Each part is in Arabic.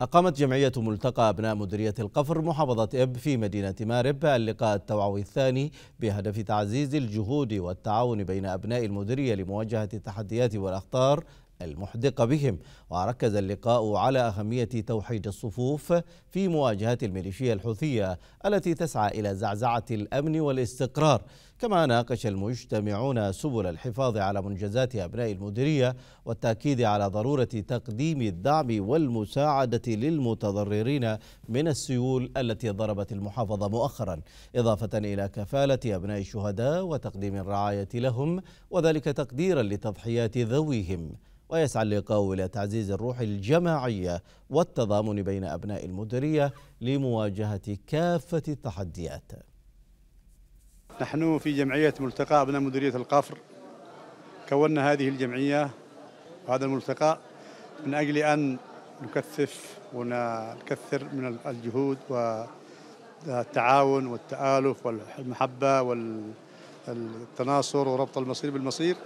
أقامت جمعية ملتقى أبناء مديرية القفر محافظة إب في مدينة مارب اللقاء التوعوي الثاني بهدف تعزيز الجهود والتعاون بين أبناء المديرية لمواجهة التحديات والأخطار المحدقة بهم وركز اللقاء على أهمية توحيد الصفوف في مواجهة الميليشيا الحوثية التي تسعى إلى زعزعة الأمن والاستقرار كما ناقش المجتمعون سبل الحفاظ على منجزات أبناء المديرية والتأكيد على ضرورة تقديم الدعم والمساعدة للمتضررين من السيول التي ضربت المحافظة مؤخرا إضافة إلى كفالة أبناء الشهداء وتقديم الرعاية لهم وذلك تقديرا لتضحيات ذويهم ويسعى اللقاء إلى تعزيز الروح الجماعية والتضامن بين أبناء المديرية لمواجهة كافة التحديات نحن في جمعية ملتقى أبناء مديرية القفر كونا هذه الجمعية وهذا الملتقى من أجل أن نكثف ونكثر من الجهود والتعاون والتآلف والمحبة والتناصر وربط المصير بالمصير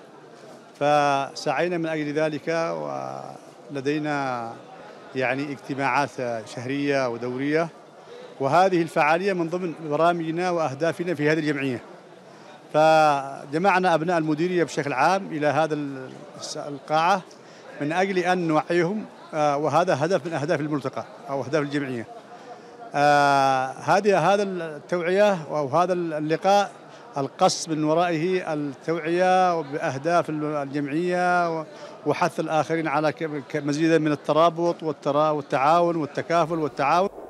فسعينا من أجل ذلك ولدينا يعني اجتماعات شهرية ودورية وهذه الفعالية من ضمن برامجنا وأهدافنا في هذه الجمعية فجمعنا أبناء المديرية بشكل عام إلى هذا القاعة من أجل أن نوعيهم آه، وهذا هدف من أهداف الملتقى أو أهداف الجمعية آه، هذه هذا التوعية أو هذا اللقاء القص من ورائه التوعية بأهداف الجمعية وحث الآخرين على مزيدا من الترابط والتعاون والتكافل والتعاون